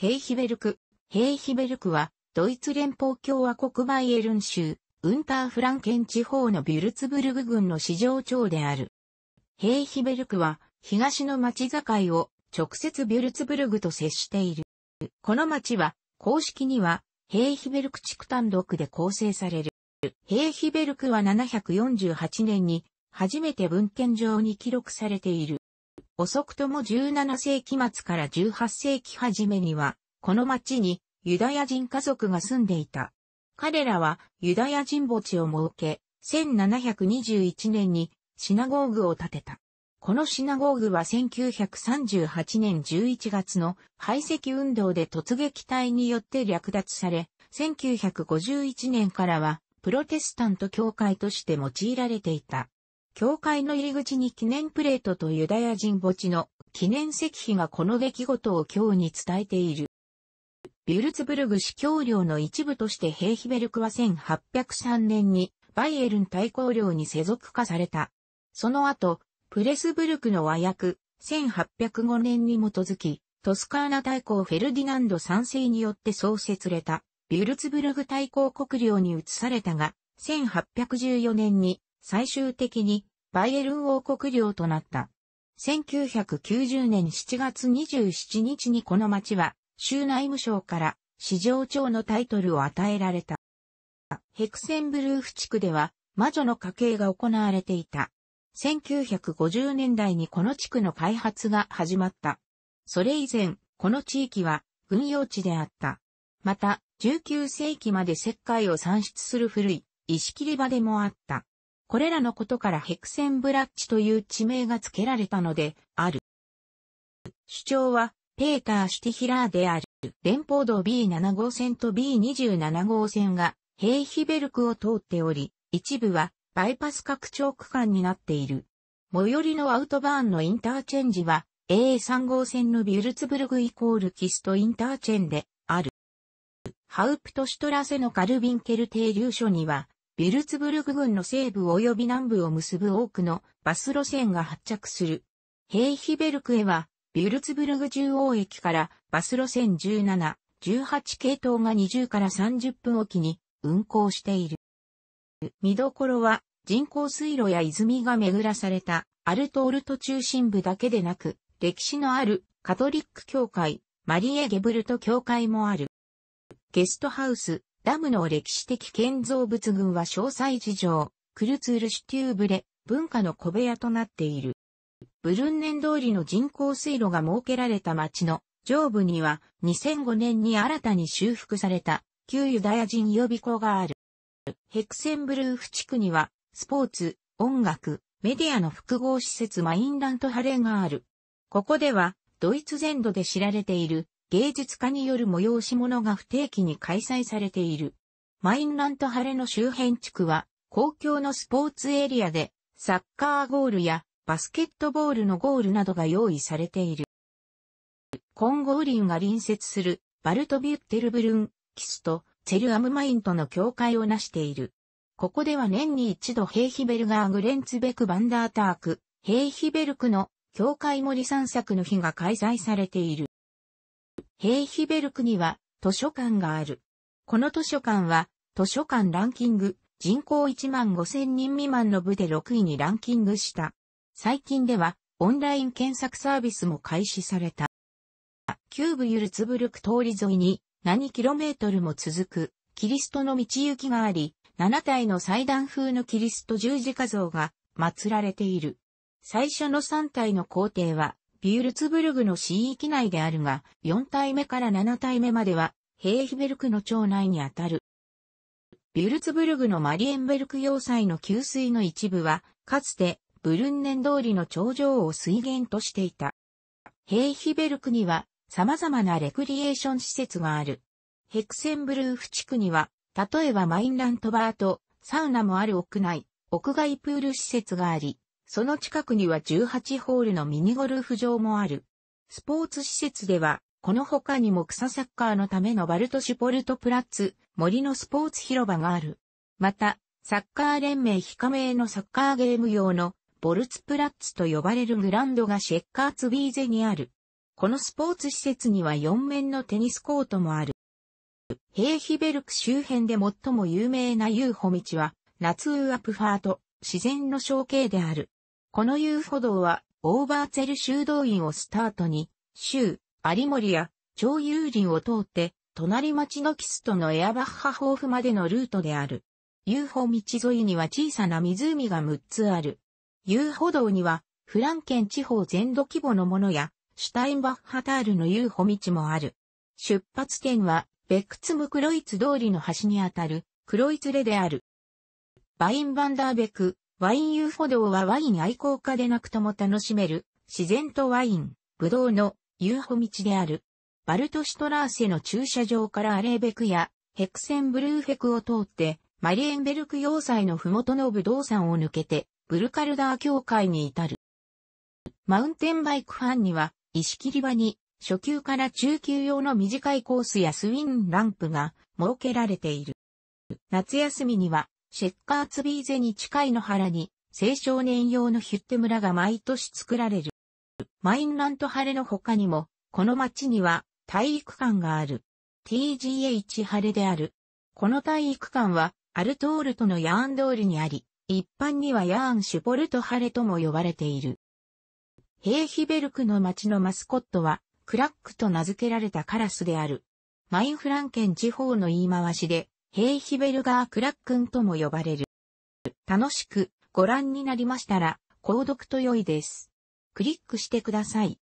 ヘイヒベルク。ヘイヒベルクは、ドイツ連邦共和国バイエルン州、ウンターフランケン地方のビュルツブルグ郡の市場町である。ヘイヒベルクは、東の町境を直接ビュルツブルグと接している。この町は、公式には、ヘイヒベルク地区単独で構成される。ヘイヒベルクは748年に、初めて文献上に記録されている。遅くとも17世紀末から18世紀初めには、この町にユダヤ人家族が住んでいた。彼らはユダヤ人墓地を設け、1721年にシナゴーグを建てた。このシナゴーグは1938年11月の排斥運動で突撃隊によって略奪され、1951年からはプロテスタント教会として用いられていた。教会の入り口に記念プレートとユダヤ人墓地の記念石碑がこの出来事を今日に伝えている。ビュルツブルグ司教領の一部としてヘイヒベルクは1803年にバイエルン大公領に世俗化された。その後、プレスブルクの和訳、1805年に基づき、トスカーナ大公フェルディナンド賛世によって創設れた、ビュルツブルグ大公国領に移されたが、1814年に最終的にバイエルン王国領となった。1990年7月27日にこの町は州内務省から市場長のタイトルを与えられた。ヘクセンブルーフ地区では魔女の家系が行われていた。1950年代にこの地区の開発が始まった。それ以前、この地域は軍用地であった。また、19世紀まで石灰を産出する古い石切り場でもあった。これらのことからヘクセンブラッチという地名が付けられたのである。主張は、ペーター・シュティヒラーである。連邦道 B7 号線と B27 号線が、ヘイヒベルクを通っており、一部は、バイパス拡張区間になっている。最寄りのアウトバーンのインターチェンジは、A3 号線のビュルツブルグイコールキストインターチェンである。ハウプトシトラセのカルビンケル停留所には、ビルツブルグ郡の西部及び南部を結ぶ多くのバス路線が発着する。ヘイヒベルクへは、ビルツブルグ中央駅からバス路線17、18系統が20から30分おきに運行している。見どころは人工水路や泉が巡らされたアルトールト中心部だけでなく、歴史のあるカトリック教会、マリエ・ゲブルト教会もある。ゲストハウス、ダムの歴史的建造物群は詳細事情、クルツールシュテューブレ、文化の小部屋となっている。ブルンネン通りの人工水路が設けられた町の上部には2005年に新たに修復された旧ユダヤ人予備校がある。ヘクセンブルーフ地区にはスポーツ、音楽、メディアの複合施設マインラントハレがある。ここではドイツ全土で知られている芸術家による催し物が不定期に開催されている。マインラントハレの周辺地区は、公共のスポーツエリアで、サッカーゴールやバスケットボールのゴールなどが用意されている。混合林が隣接するバルトビュッテルブルン、キスとチェルアムマインとの境界を成している。ここでは年に一度ヘイヒベルガーグレンツベクバンダーターク、ヘイヒベルクの境界森散策の日が開催されている。ヘイヒベルクには図書館がある。この図書館は図書館ランキング人口1万5千人未満の部で6位にランキングした。最近ではオンライン検索サービスも開始された。キューブユルツブルク通り沿いに何キロメートルも続くキリストの道行きがあり、7体の祭壇風のキリスト十字架像が祀られている。最初の3体の皇帝はビュルツブルグの市域内であるが、4体目から7体目までは、ヘイヒベルクの町内にあたる。ビュルツブルグのマリエンベルク要塞の給水の一部は、かつて、ブルンネン通りの頂上を水源としていた。ヘイヒベルクには、様々なレクリエーション施設がある。ヘクセンブルーフ地区には、例えばマインラントバーと、サウナもある屋内、屋外プール施設があり、その近くには18ホールのミニゴルフ場もある。スポーツ施設では、この他にも草サッカーのためのバルトシュポルトプラッツ、森のスポーツ広場がある。また、サッカー連盟非加盟のサッカーゲーム用のボルツプラッツと呼ばれるグランドがシェッカーツビーゼにある。このスポーツ施設には4面のテニスコートもある。ヘイヒベルク周辺で最も有名な遊歩道は、ナツーアプファート、自然の象形である。この遊歩道は、オーバーツェル修道院をスタートに、州、有森や、超有林を通って、隣町のキストのエアバッハ豊富までのルートである。遊歩道沿いには小さな湖が6つある。遊歩道には、フランケン地方全土規模のものや、シュタインバッハタールの遊歩道もある。出発点は、ベックツムクロイツ通りの端にあたる、クロイツレである。バインバンダーベク、ワイン遊歩道はワイン愛好家でなくとも楽しめる、自然とワイン、ブドウの遊歩道である。バルトシトラーセの駐車場からアレーベクやヘクセンブルーフェクを通って、マリエンベルク要塞の麓のブドウ山を抜けて、ブルカルダー教会に至る。マウンテンバイクファンには、石切り場に、初級から中級用の短いコースやスウィンランプが設けられている。夏休みには、シェッカーツビーゼに近い野原に、青少年用のヒュッテ村が毎年作られる。マインラント晴れの他にも、この町には体育館がある。TGH 晴れである。この体育館は、アルトールトのヤーン通りにあり、一般にはヤーンシュポルト晴れとも呼ばれている。ヘイヒベルクの町のマスコットは、クラックと名付けられたカラスである。マインフランケン地方の言い回しで、ヘイヒベルガークラックンとも呼ばれる。楽しくご覧になりましたら、購読と良いです。クリックしてください。